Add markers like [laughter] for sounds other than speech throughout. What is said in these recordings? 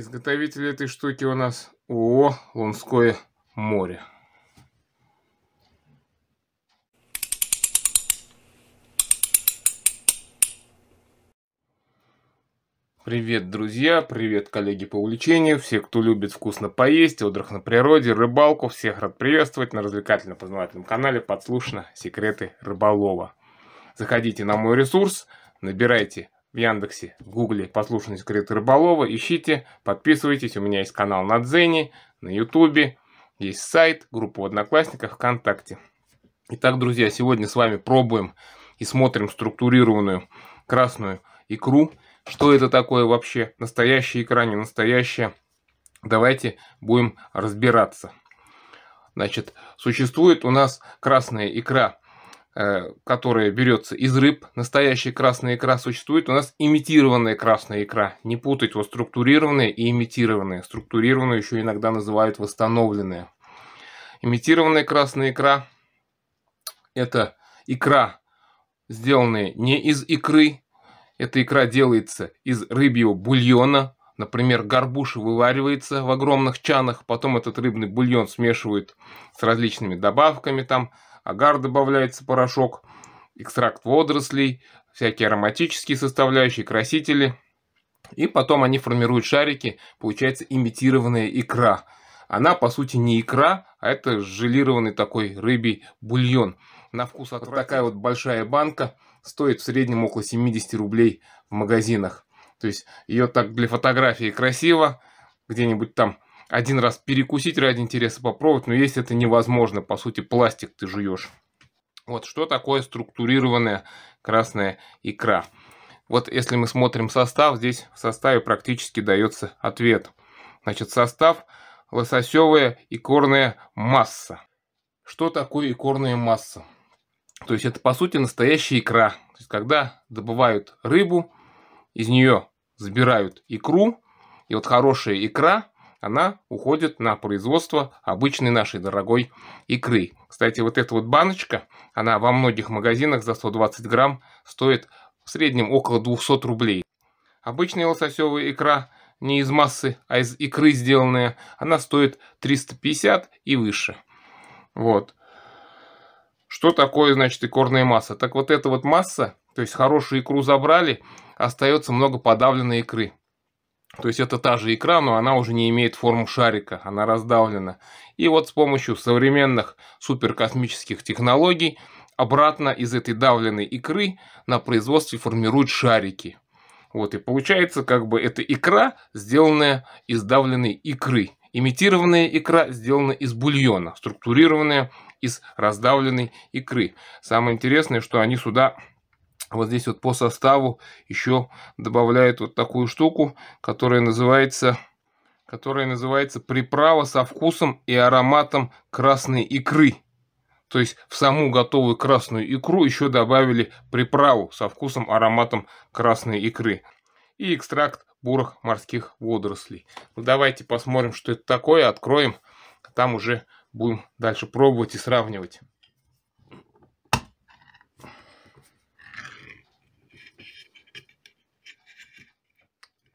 Изготовитель этой штуки у нас ООО «Лунское море». Привет, друзья! Привет, коллеги по увлечению! Все, кто любит вкусно поесть, отдых на природе, рыбалку, всех рад приветствовать на развлекательно-познавательном канале «Подслушно. Секреты рыболова». Заходите на мой ресурс, набирайте в Яндексе, в Гугле «Послушанность Грита Рыболова». Ищите, подписывайтесь. У меня есть канал на Дзене, на Ютубе. Есть сайт, группа в Одноклассниках, ВКонтакте. Итак, друзья, сегодня с вами пробуем и смотрим структурированную красную икру. Что это такое вообще? Настоящая икра, не настоящая? Давайте будем разбираться. Значит, существует у нас красная икра – Э, которая берется из рыб. Настоящая красная икра существует. У нас имитированная красная икра. Не путать вот структурированная и имитированная. Структурированную еще иногда называют восстановленная. Имитированная красная икра – это икра, сделанная не из икры. Эта икра делается из рыбьего бульона. Например, горбуша вываривается в огромных чанах, потом этот рыбный бульон смешивают с различными добавками, там, агар добавляется порошок, экстракт водорослей, всякие ароматические составляющие, красители. И потом они формируют шарики, получается имитированная икра. Она, по сути, не икра, а это желированный такой рыбий бульон. На вкус вот такая вот большая банка стоит в среднем около 70 рублей в магазинах. То есть ее так для фотографии красиво, где-нибудь там один раз перекусить ради интереса попробовать, но есть это невозможно, по сути пластик ты жуешь. Вот что такое структурированная красная икра. Вот если мы смотрим состав, здесь в составе практически дается ответ. Значит, состав лососевая икорная масса. Что такое икорная масса? То есть это по сути настоящая икра. То есть, когда добывают рыбу, из нее забирают икру, и вот хорошая икра – она уходит на производство обычной нашей дорогой икры. Кстати, вот эта вот баночка, она во многих магазинах за 120 грамм стоит в среднем около 200 рублей. Обычная лососевая икра не из массы, а из икры сделанная, она стоит 350 и выше. Вот. Что такое, значит, икорная масса? Так вот эта вот масса, то есть хорошую икру забрали, остается много подавленной икры. То есть это та же икра, но она уже не имеет форму шарика, она раздавлена. И вот с помощью современных суперкосмических технологий обратно из этой давленной икры на производстве формируют шарики. Вот, и получается как бы эта икра, сделанная из давленной икры. Имитированная икра сделана из бульона, структурированная из раздавленной икры. Самое интересное, что они сюда вот здесь вот по составу еще добавляют вот такую штуку, которая называется, которая называется приправа со вкусом и ароматом красной икры. То есть в саму готовую красную икру еще добавили приправу со вкусом, ароматом красной икры. И экстракт бурых морских водорослей. Ну, давайте посмотрим, что это такое, откроем. А там уже будем дальше пробовать и сравнивать.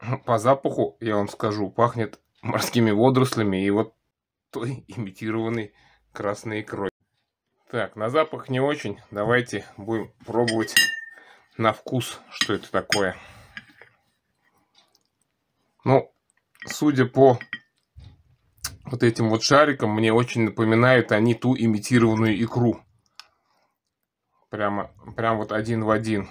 [laughs] По запаху, я вам скажу, пахнет морскими водорослями и вот той имитированной красной икрой. Так, на запах не очень. Давайте будем пробовать на вкус, что это такое. Ну, судя по вот этим вот шарикам, мне очень напоминают они ту имитированную икру. Прямо, прям вот один в один.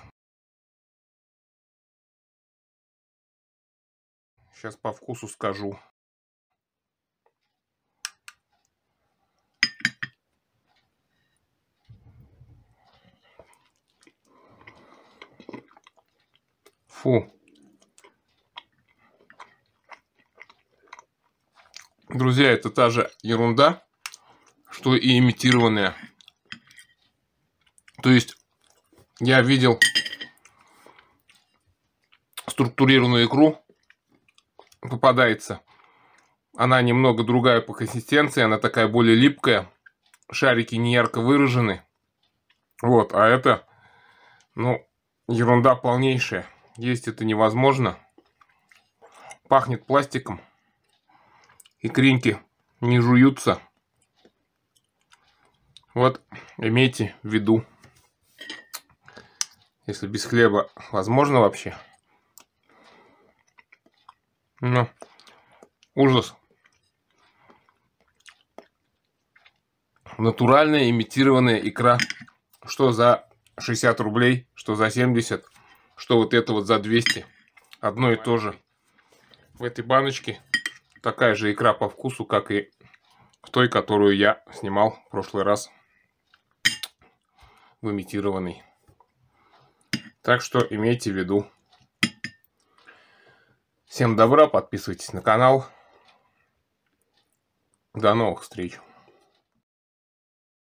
Сейчас по вкусу скажу. Фу. Друзья, это та же ерунда, что и имитированная. То есть, я видел структурированную икру, попадается. Она немного другая по консистенции, она такая более липкая. Шарики не ярко выражены. Вот, а это, ну, ерунда полнейшая. Есть это невозможно. Пахнет пластиком. Икринки не жуются. Вот, имейте в виду. Если без хлеба возможно вообще. Но. Ужас. Натуральная имитированная икра. Что за 60 рублей, что за 70, что вот это вот за 200. Одно и то же. В этой баночке такая же икра по вкусу, как и в той, которую я снимал в прошлый раз в имитированной. Так что имейте в виду. Всем добра, подписывайтесь на канал. До новых встреч.